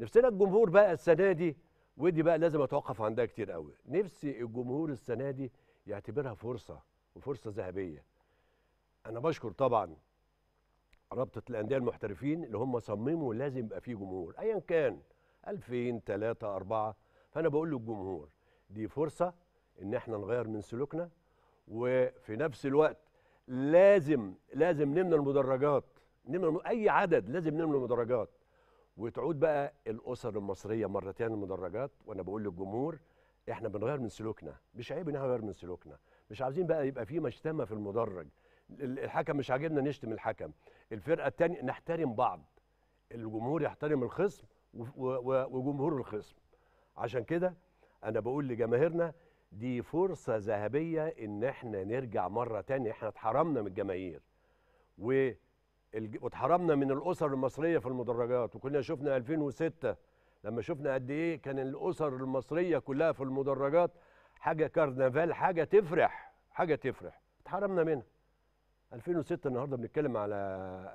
نفسنا الجمهور بقى السنه دي ودي بقى لازم اتوقف عندها كتير قوي نفسي الجمهور السنه دي يعتبرها فرصه وفرصه ذهبيه انا بشكر طبعا رابطه الانديه المحترفين اللي هم صمموا لازم يبقى فيه جمهور ايا كان 2000 3 4 فانا بقول للجمهور دي فرصه ان احنا نغير من سلوكنا وفي نفس الوقت لازم لازم نمنع المدرجات نمنع اي عدد لازم نمنع المدرجات وتعود بقى الاسر المصريه مرتين المدرجات وانا بقول للجمهور احنا بنغير من سلوكنا مش عيب ان احنا نغير من سلوكنا مش عايزين بقى يبقى في مشتمه في المدرج الحكم مش عاجبنا نشتم الحكم الفرقه الثانيه نحترم بعض الجمهور يحترم الخصم وجمهور الخصم عشان كده انا بقول لجماهيرنا دي فرصه ذهبيه ان احنا نرجع مره ثانيه احنا اتحرمنا من الجماهير و واتحرمنا من الاسر المصريه في المدرجات وكنا شفنا 2006 لما شفنا قد ايه كان الاسر المصريه كلها في المدرجات حاجه كرنفال حاجه تفرح حاجه تفرح اتحرمنا منها 2006 النهارده بنتكلم على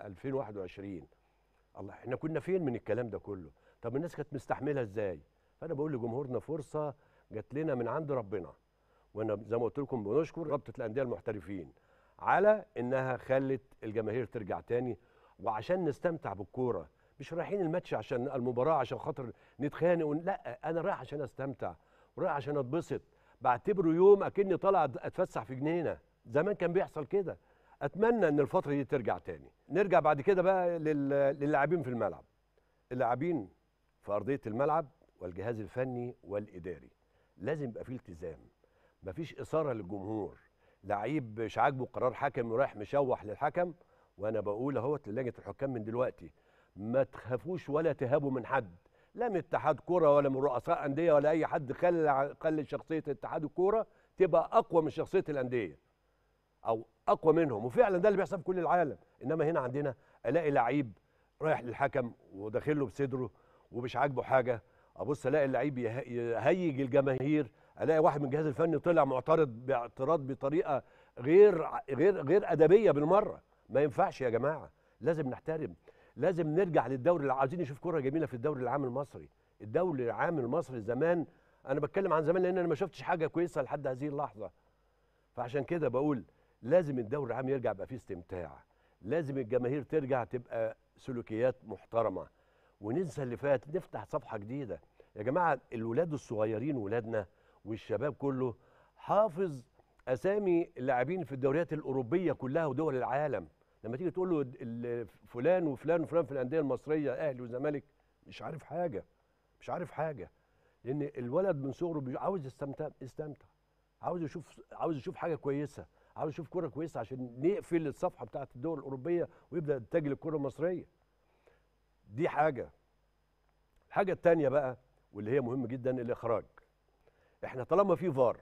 2021 الله احنا كنا فين من الكلام ده كله طب الناس كانت مستحمله ازاي فانا بقول لجمهورنا فرصه جات لنا من عند ربنا وانا زي ما قلت لكم بنشكر رابطه الانديه المحترفين على انها خلت الجماهير ترجع تاني وعشان نستمتع بالكوره مش رايحين الماتش عشان المباراه عشان خاطر نتخانق ون... لا انا رايح عشان استمتع ورايح عشان اتبسط بعتبره يوم اكني طالع اتفسح في جنينه زمان كان بيحصل كده اتمنى ان الفتره دي ترجع تاني نرجع بعد كده بقى لل... للاعبين في الملعب اللاعبين في ارضيه الملعب والجهاز الفني والاداري لازم يبقى في التزام مفيش اثاره للجمهور لعيب مش عاجبه قرار حكم ورايح مشوح للحكم وانا بقول اهوت للجنه الحكام من دلوقتي ما تخافوش ولا تهابوا من حد لا من اتحاد كوره ولا من رؤساء انديه ولا اي حد خلي خلي شخصيه اتحاد الكوره تبقى اقوى من شخصيه الانديه او اقوى منهم وفعلا ده اللي بيحصل في كل العالم انما هنا عندنا الاقي لعيب رايح للحكم وداخله بصدره ومش عاجبه حاجه ابص الاقي اللعيب يهيج الجماهير الاقي واحد من الجهاز الفني طلع معترض باعتراض بطريقه غير غير غير ادبيه بالمره ما ينفعش يا جماعه لازم نحترم لازم نرجع للدوري اللي عايزين نشوف كره جميله في الدوري العام المصري الدوري العام المصري زمان انا بتكلم عن زمان لان انا ما شفتش حاجه كويسه لحد هذه اللحظه فعشان كده بقول لازم الدوري العام يرجع يبقى فيه استمتاع لازم الجماهير ترجع تبقى سلوكيات محترمه وننسى اللي فات نفتح صفحه جديده يا جماعه الولاد الصغيرين ولادنا والشباب كله حافظ اسامي اللاعبين في الدوريات الاوروبيه كلها ودول العالم لما تيجي تقول له فلان وفلان وفلان في الانديه المصريه اهلي وزمالك مش عارف حاجه مش عارف حاجه لان الولد من صغره عاوز يستمتع استمتع عاوز يشوف عاوز يشوف حاجه كويسه عاوز يشوف كوره كويسه عشان نقفل الصفحه بتاعه الدول الاوروبيه ويبدا يتجه للكره المصريه دي حاجه الحاجه الثانيه بقى واللي هي مهم جدا الاخراج احنا طالما في فار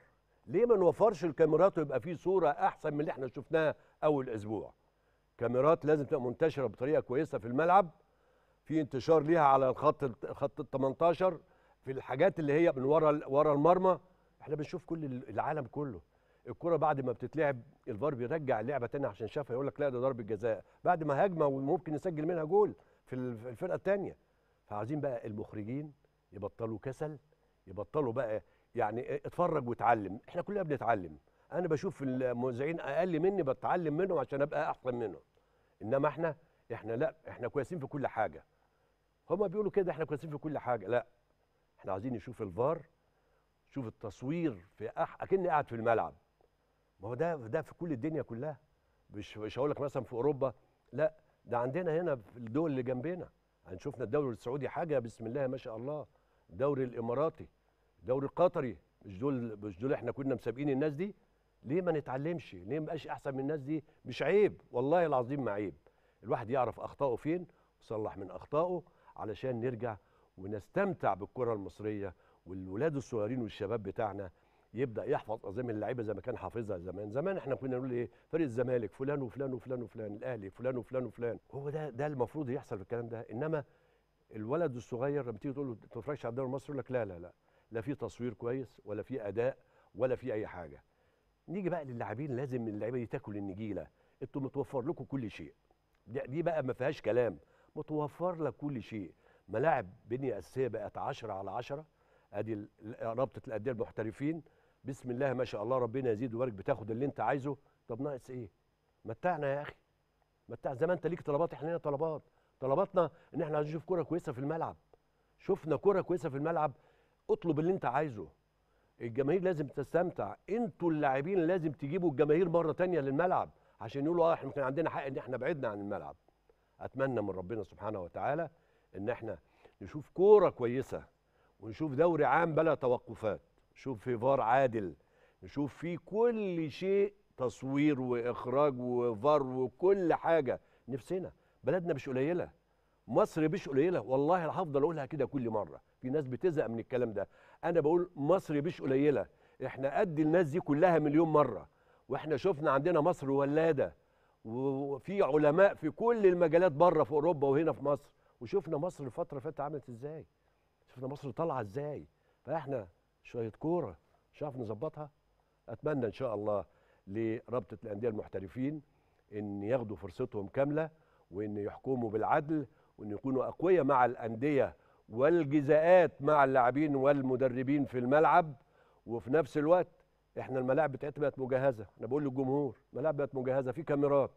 ليه ما نوفرش الكاميرات ويبقى في صوره احسن من اللي احنا شفناها اول اسبوع كاميرات لازم تبقى منتشره بطريقه كويسه في الملعب في انتشار ليها على الخط خط ال 18 في الحاجات اللي هي من ورا ورا المرمى احنا بنشوف كل العالم كله الكره بعد ما بتتلعب الفار بيرجع اللعبه تاني عشان شافها يقول لك لا ده ضربه جزاء بعد ما هجمه وممكن نسجل منها جول في الفرقه الثانيه فعايزين بقى المخرجين يبطلوا كسل يبطلوا بقى يعني اتفرج واتعلم احنا كلنا بنتعلم انا بشوف المذيعين اقل مني بتعلم منهم عشان ابقى احسن منهم انما احنا احنا لا احنا كويسين في كل حاجه هما بيقولوا كده احنا كويسين في كل حاجه لا احنا عايزين نشوف الفار شوف التصوير في أح... اكني قاعد في الملعب ما هو ده ده في كل الدنيا كلها مش مش هقول لك مثلا في اوروبا لا ده عندنا هنا في الدول اللي جنبنا هنشوفنا الدوري السعودي حاجه بسم الله ما شاء الله الدوري الاماراتي الدوري القطري مش دول مش دول احنا كنا مسابقين الناس دي ليه ما نتعلمش ليه ما بقاش احسن من الناس دي مش عيب والله العظيم ما عيب الواحد يعرف اخطائه فين ويصلح من اخطائه علشان نرجع ونستمتع بالكره المصريه والولاد الصغيرين والشباب بتاعنا يبدا يحفظ اسامي اللعيبه زي ما كان حافظها زمان زمان احنا كنا نقول ايه فريق الزمالك فلان وفلان وفلان وفلان الاهلي فلان وفلان وفلان هو ده ده المفروض يحصل في الكلام ده انما الولد الصغير لما تيجي تقول له ما تتفرجش على الدوري المصري يقول لك لا لا لا لا في تصوير كويس ولا في اداء ولا في اي حاجه نيجي بقى للاعبين لازم اللعيبه دي تاكل النجيله انتوا متوفر لكم كل شيء دي بقى ما فيهاش كلام متوفر لك كل شيء ملاعب بنيه اساسيه بقت 10 على 10 ادي رابطه الانديه المحترفين بسم الله ما شاء الله ربنا يزيد ويبارك بتاخد اللي انت عايزه طب ناقص ايه متعنا يا اخي متع زي ما انت ليك طلبات احنا لنا طلبات طلباتنا ان احنا عايزين نشوف كوره كويسه في الملعب شفنا كوره كويسه في الملعب اطلب اللي انت عايزه الجماهير لازم تستمتع انتوا اللاعبين لازم تجيبوا الجماهير مره تانية للملعب عشان يقولوا اه احنا كان عندنا حق ان احنا بعدنا عن الملعب اتمنى من ربنا سبحانه وتعالى ان احنا نشوف كوره كويسه ونشوف دوري عام بلا توقفات نشوف في فار عادل نشوف في كل شيء تصوير واخراج وفار وكل حاجه نفسنا بلدنا مش قليله مصر مش قليله والله هفضل اقولها كده كل مره في ناس بتزهق من الكلام ده انا بقول مصر مش قليله احنا قد الناس دي كلها مليون مره واحنا شفنا عندنا مصر ولاده وفي علماء في كل المجالات بره في اوروبا وهنا في مصر وشفنا مصر الفتره اللي فاتت عملت ازاي شفنا مصر طالعه ازاي فاحنا شويه كوره مش عارف نظبطها اتمنى ان شاء الله لرابطه الانديه المحترفين ان ياخدوا فرصتهم كامله وان يحكموا بالعدل وان يكونوا اقوياء مع الانديه والجزاءات مع اللاعبين والمدربين في الملعب وفي نفس الوقت احنا الملاعب بتاعتنا بقت مجهزه انا بقول للجمهور الملاعب بقت مجهزه في كاميرات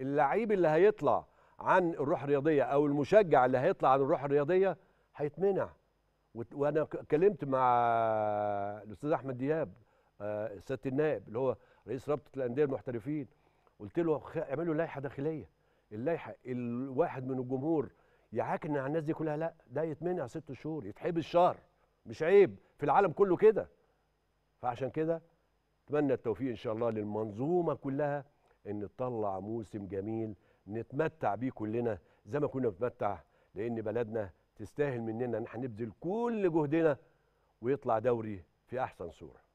اللعيب اللي هيطلع عن الروح الرياضيه او المشجع اللي هيطلع عن الروح الرياضيه هيتمنع وانا اتكلمت مع الاستاذ احمد دياب آه، سياده النائب اللي هو رئيس رابطه الانديه المحترفين قلت له اعملوا لائحه داخليه اللائحه الواحد من الجمهور يعاكن على الناس دي كلها لا ده يتمنع ست شهور يتحبس شهر مش عيب في العالم كله كده فعشان كده اتمنى التوفيق ان شاء الله للمنظومه كلها ان نطلع موسم جميل نتمتع بيه كلنا زي ما كنا بنتمتع لان بلدنا تستاهل مننا ان احنا نبذل كل جهدنا ويطلع دوري في احسن صوره